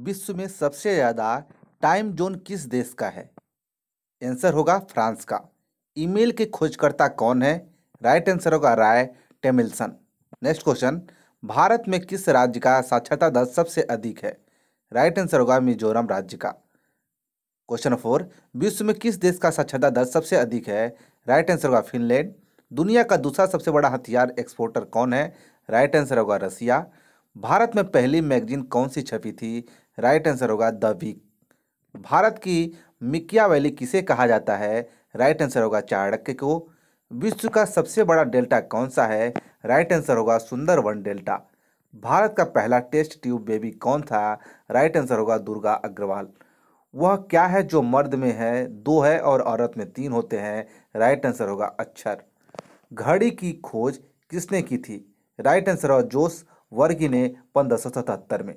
विश्व में सबसे ज़्यादा टाइम जोन किस देश का है आंसर होगा फ्रांस का ईमेल के खोजकर्ता कौन है राइट आंसर होगा राय टेमिल्सन नेक्स्ट क्वेश्चन भारत में किस राज्य का साक्षरता दर सबसे अधिक है राइट आंसर होगा मिजोरम राज्य का क्वेश्चन फोर विश्व में किस देश का साक्षरता दर सबसे अधिक है राइट आंसर होगा फिनलैंड दुनिया का दूसरा सबसे बड़ा हथियार एक्सपोर्टर कौन है राइट आंसर होगा रसिया भारत में पहली मैगजीन कौन सी छपी थी राइट आंसर होगा द वीक भारत की मिकिया वैली किसे कहा जाता है राइट आंसर होगा चाणक्य को विश्व का सबसे बड़ा डेल्टा कौन सा है राइट आंसर होगा सुंदरवन डेल्टा भारत का पहला टेस्ट ट्यूब बेबी कौन था राइट आंसर होगा दुर्गा अग्रवाल वह क्या है जो मर्द में है दो है और औरत में तीन होते हैं राइट आंसर होगा अक्षर घड़ी की खोज किसने की थी राइट आंसर होगा जोस वर्गी ने पंद्रह में